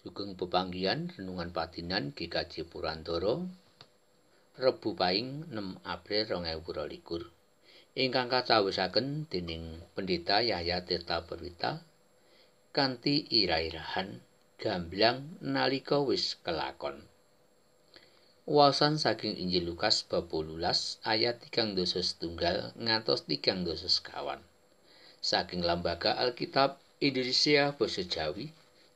Sugeng pepanggian renungan patinan GKJ Purantoro Rebu Pahing 6 April 2022 Ingkang kacawisaken dening Pendeta Yahya Tirta Berita kanthi irahan gamblang nalika wis kelakon Wasan saking Injil Lukas bab 18 ayat 3 dosa setunggal ngantos 3 dosa sekawan Saking lembaga Alkitab Indonesia Basa Jawa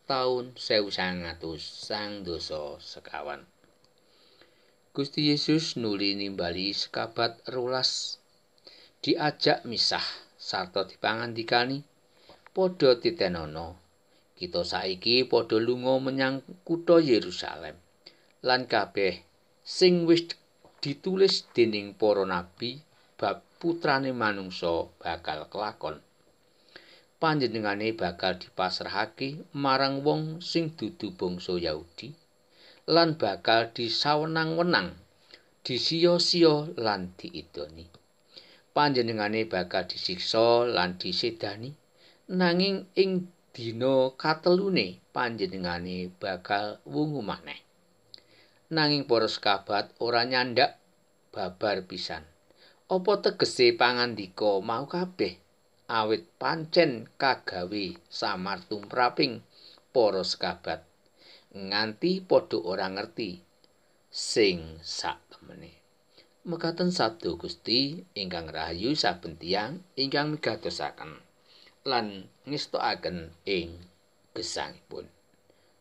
taun sang dosa sekawan. Gusti Yesus nuli nimbali sekabat rulas. Diajak misah sarta dipangandikani padha titenono. Kita saiki padha lunga menyang kutha Yerusalem. Lan kabeh sing wis ditulis dening para nabi bab putrane manungsa bakal kelakon. panjenengane bakal dipasrahake marang wong sing dudu bangsa Yahudi lan bakal disawenang-wenang disiya-siya lan diidoni panjenengane bakal disiksa lan disedani nanging ing dina katelune panjenengane bakal wungu maneh nanging para sekabat ora nyandak babar pisan apa tegese pangandika mau kabeh awit pancen kagawi samar tumraping para sekabat nganti podo ora ngerti sing sak temene mekaten Sabtu Gusti ingkang rahayu saben tiyang ingkang migatosaken lan ngestokaken ing gesangipun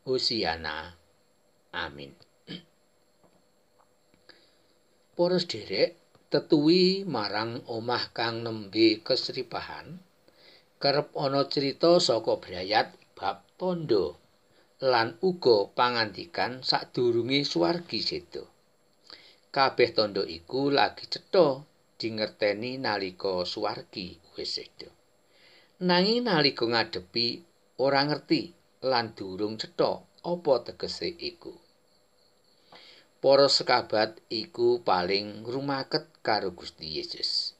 Husiana amin Poros derek tetuwi marang omah kang nembi kesripahan kerep ana cerita saka brayat bab tondo lan uga pangantikan sadurunge swargi sedo kabeh tondo iku lagi cetha dingerteni nalika swargi wis sedo nanging nalika ngadepi ora ngerti lan durung cetha apa tegese iku para sekabat iku paling rumaket karo Gusti Yesus.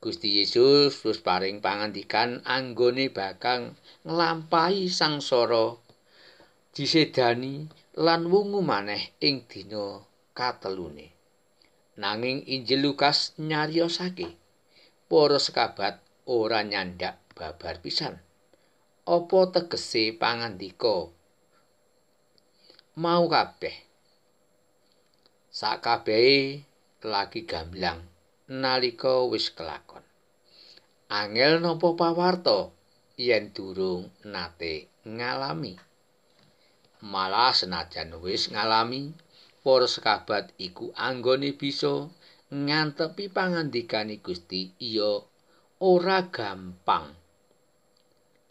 Gusti Yesus terus paring pangandikan anggone bakang nglampahi sangsara disedani lan wungu maneh ing dina katelune. Nanging Injil Lukas nyariosake para sekabat ora nyandak babar pisan. Apa tegese pangandika mau kabeh sakabehi lagi gamlang, nalika wis kelakon angel nopo pawarto yen durung nate ngalami malah senajan wis ngalami para sekabat iku anggone bisa ngantepi pangandikani Gusti iya ora gampang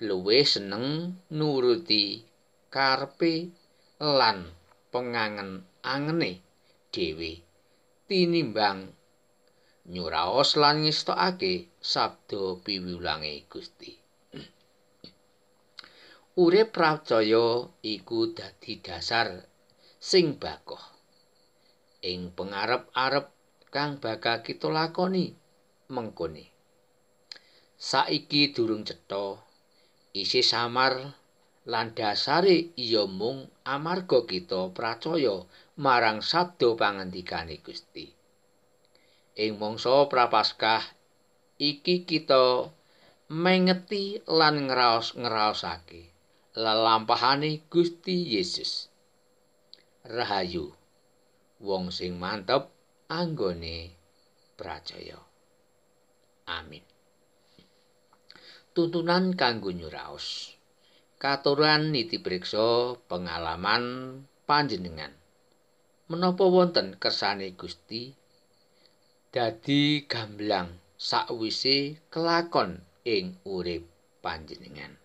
luwih seneng nuruti karpe lan pengangen angene Dewi, tinimbang nyuraos lan ngestokake sabda piwulange Gusti. Urip pracaya iku dadi dasar sing bakoh. Ing pengarep arep kang bakal kita lakoni mengkone. Saiki durung cetha, isi samar lan dasare iya mung amarga kita pracaya marang sabdo pangantikane Gusti. Ing mangsa Prapaskah iki kita mengeti lan ngraos-ngraosake lelampahane Gusti Yesus. Rahayu wong sing mantep anggone prajaya. Amin. Tuntunan kanggo nyuraos. Katuran niti pengalaman panjenengan. menapa wonten kersane Gusti dadi gamblang sakwise kelakon ing urip panjenengan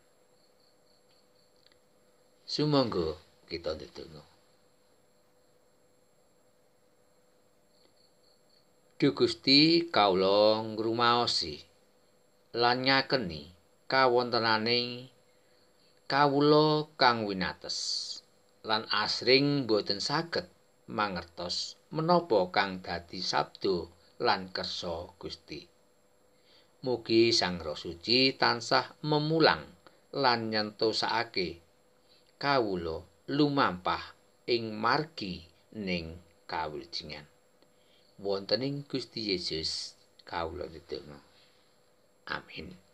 Sumangga kita ndedonga Duh Gusti kawula ngrumaosi lan nyakeni kawontenane kawula kang winates lan asring boten saget, mangertos menapa kang dadi sabdo lan kersa Gusti. Mugi Sang Roh Suci tansah memulang lan nyentosake kawula lumampah ing margi ning kawulingan. Wontening Gusti Yesus kawula nitipna. Amin.